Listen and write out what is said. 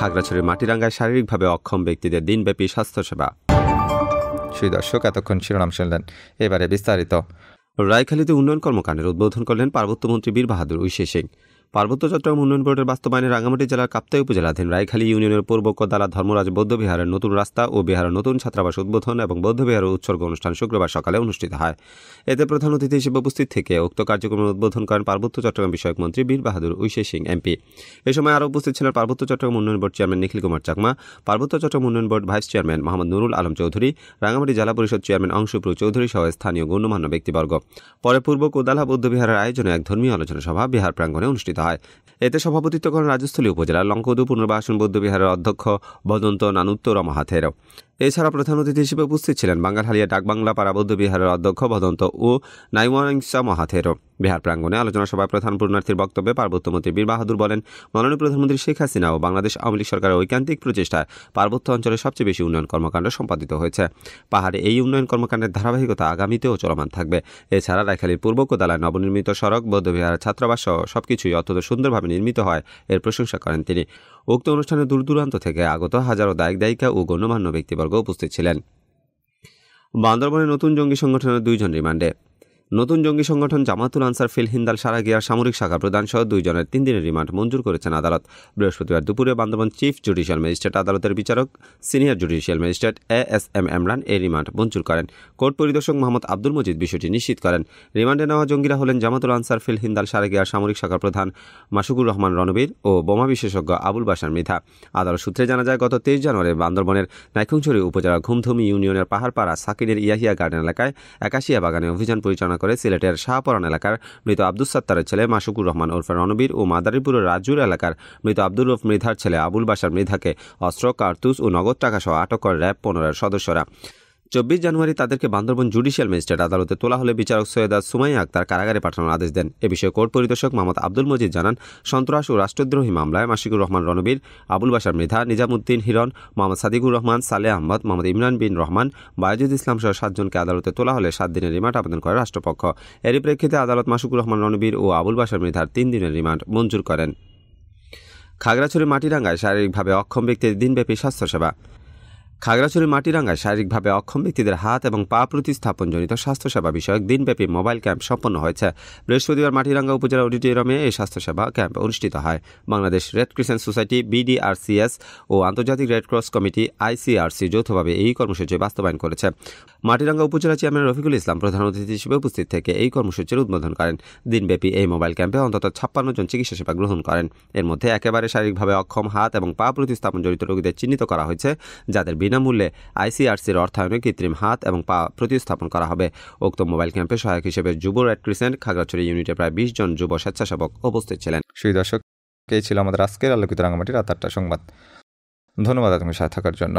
খাগড়াছড়ির মাটিরাঙ্গায় শারীরিকভাবে অক্ষম ব্যক্তিদের দিনব্যাপী স্বাস্থ্যসেবা দর্শক এতক্ষণ শিরোনাম শুনলেন এবারে বিস্তারিত রায়খালীতে উন্নয়ন কর্মকাণ্ডের উদ্বোধন করলেন পার্বত্যমন্ত্রী বীর বাহাদুর ঐশী সিং পার্বত্য চট্টগ্রাম উন্নয়ন বোর্ডের বাস্তবায়নে রাঙ্গামাটি জেলার কাপ্তাই উপজেলাধীন রায়খালী ইউনিয়নের পূর্ব কদালা ধর্মরাজ বৌদ্ধবিহারের নতুন রাস্তা ও বিহারের নতুন ছাত্রাবাস উদ্বোধন এবং বৌদ্ধবিহারের উৎসর্গ অনুষ্ঠান শুক্রবার সকালে অনুষ্ঠিত হয় এতে প্রধান অতিথি হিসেবে উপস্থিত থেকে উক্ত কার্যক্রমের উদ্বোধন করেন পার্বত্য চট্টগ্রাম বিষয়ক মন্ত্রী বীর বাহাদুর উইশে সিং এমপি এ সময় আরও উপস্থিত ছিলেন পার্বত্য চট্টগ্রাম উন্নয়ন বোর্ড চেয়ারম্যান নিখিল কুমার চাকমা পার্বত্য চট্টগ্রাম উন্নয়ন board vice chairman Mohammad Nurul Alam Chowdhury Rangamati জেলা পরিষদ চেয়ারম্যান অংশুপ্রু চৌধুরী সহ স্থানীয় গণ্যমান্য ব্যক্তিবর্গ পরে পূর্ব কোদালা বৌদ্ধবিহারের আয়োজনে এক ধর্মীয় আলোচনা সভা বিহার প্রাঙ্গণে অনুষ্ঠিত অনুষ্ঠিত হয় এতে সভাপতিত্ব করেন রাজস্থলী উপজেলার লঙ্কদু পুনর্বাসন বৌদ্ধবিহারের অধ্যক্ষ বদন্ত নানুত্তর রমাহাথেরও এছাড়া প্রধান অতিথি হিসেবে উপস্থিত ছিলেন বাঙ্গালহালিয়া ডাকবাংলা পারাবদ্ধ বিহারের অধ্যক্ষ ভদন্ত ও নাইমাংসা মহাথেরো বিহার প্রাঙ্গণে আলোচনা সভায় প্রধান পূর্ণার্থীর বক্তব্যে পার্বত্যমন্ত্রী বীর বাহাদুর বলেন মাননীয় প্রধানমন্ত্রী শেখ হাসিনা ও বাংলাদেশ আওয়ামী লীগ সরকারের ঐকান্তিক প্রচেষ্টায় পার্বত্য অঞ্চলে সবচেয়ে বেশি উন্নয়ন কর্মকাণ্ড সম্পাদিত হয়েছে পাহাড়ে এই উন্নয়ন কর্মকাণ্ডের ধারাবাহিকতা আগামীতেও চলমান থাকবে এছাড়া রায়খালীর পূর্ব কোদালায় নবনির্মিত সড়ক বৌদ্ধবিহার ছাত্রাবাস সহ সবকিছুই অত্যন্ত সুন্দরভাবে নির্মিত হয় এর প্রশংসা করেন তিনি উক্ত অনুষ্ঠানে দূর দূরান্ত থেকে আগত হাজারো দায়িক দায়িকা ও গণ্যমান্য ব্যক্তিবর্গ উপস্থিত ছিলেন বান্দরবনে নতুন জঙ্গি সংগঠনের দুইজন রিমান্ডে নতুন জঙ্গি সংগঠন জামাতুল আনসার ফিল হিন্দাল সারাগিয়ার সামরিক শাখা প্রধান সহ দুইজনের তিন দিনের রিমান্ড মঞ্জুর করেছেন আদালত বৃহস্পতিবার দুপুরে বান্দরবান চিফ জুডিশিয়াল ম্যাজিস্ট্রেট আদালতের বিচারক senior judicial magistrate A S M Emran এই রিমান্ড মঞ্জুর করেন কোর্ট পরিদর্শক মোহাম্মদ আব্দুল মজিদ বিষয়টি নিশ্চিত করেন রিমান্ডে নেওয়া জঙ্গিরা হলেন জামাতুল আনসার ফিল হিন্দাল সারাগিয়ার সামরিক শাখার প্রধান মাসুকুর রহমান রণবীর ও বোমা বিশেষজ্ঞ আবুল বাসার মৃধা আদালত সূত্রে জানা যায় গত তেইশ জানুয়ারি বান্দরবনের নাইখুংছড়ি উপজেলার ঘুমধুমি ইউনিয়নের পাহাড়পাড়া সাকিরের ইয়াহিয়া গার্ডেন এলাকায় একাশিয়া বাগানে অভিযান পরিচালনা করে সিলেটের শাহপরান এলাকার মৃত আব্দুল সাত্তারের ছেলে মাসুকুর রহমান ওরফে রণবীর ও মাদারীপুরের রাজুর এলাকার মৃত আব্দুল রফ মৃধার ছেলে আবুল বাসার মৃধাকে অস্ত্র কার্তুস ও নগদ টাকা সহ আটক করে র্যাব পনেরোর সদস্যরা চব্বিশ জানুয়ারি তাদেরকে বান্দরবন জুডিশিয়াল ম্যাজিস্ট্রেট আদালতে তোলা হলে বিচারক সৈয়দা সুমাইয়া আক্তার কারাগারে পাঠানোর আদেশ দেন এ বিষয়ে কোর্ট পরিদর্শক মোহাম্মদ আব্দুল মজিদ জানান সন্ত্রাস ও রাষ্ট্রদ্রোহী মামলায় মাসিকুর রহমান রণবীর আবুল বাসার মৃধা নিজামুদ্দিন হিরণ মোহাম্মদ সাদিকুর রহমান সালে আহমদ মোহাম্মদ ইমরান বিন রহমান বায়জুদ ইসলাম সহ সাতজনকে আদালতে তোলা হলে সাত দিনের রিমান্ড আবেদন করে রাষ্ট্রপক্ষ এরই প্রেক্ষিতে আদালত মাসিকুর রহমান রণবীর ও আবুল বাসার মৃধার তিন দিনের রিমান্ড মঞ্জুর করেন খাগড়াছড়ি মাটিরাঙ্গায় শারীরিকভাবে অক্ষম ব্যক্তির দিনব্যাপী স্বাস্থ্যসেবা খাগড়াছড়ি মাটিরাঙ্গায় শারীরিকভাবে অক্ষম ব্যক্তিদের হাত এবং পা প্রতিস্থাপনজনিত স্বাস্থ্যসেবা বিষয়ক দিনব্যাপী মোবাইল ক্যাম্প সম্পন্ন হয়েছে বৃহস্পতিবার মাটিরাঙ্গা উপজেলা অডিটোরিয়ামে এই স্বাস্থ্যসেবা ক্যাম্প অনুষ্ঠিত হয় Bangladesh Red Crescent Society BDRCS ও আন্তর্জাতিক রেড ক্রস কমিটি আইসিআরসি যৌথভাবে এই কর্মসূচি বাস্তবায়ন করেছে মাটিরাঙ্গা উপজেলা চেয়ারম্যান রফিকুল ইসলাম প্রধান অতিথি হিসেবে উপস্থিত থেকে এই কর্মসূচির উদ্বোধন করেন দিনব্যাপী এই মোবাইল ক্যাম্পে অন্তত ছাপ্পান্ন জন চিকিৎসা সেবা গ্রহণ করেন এর মধ্যে একেবারে শারীরিকভাবে অক্ষম হাত এবং পা প্রতিস্থাপন জড়িত রোগীদের চিহ্নিত করা হয়েছে যাদের বিনামূল্যে আইসিআরসির অর্থায়নে কৃত্রিম হাত এবং পা প্রতিস্থাপন করা হবে উক্ত মোবাইল ক্যাম্পে সহায়ক হিসেবে যুব রেড ক্রিসেন্ট খাগড়াছড়ি ইউনিটে প্রায় বিশ জন যুব স্বেচ্ছাসেবক উপস্থিত ছিলেন সেই দর্শক এই ছিল আমাদের আজকের আলোকিত রাঙামাটির রাত আটটা সংবাদ ধন্যবাদ আপনি সাথে থাকার জন্য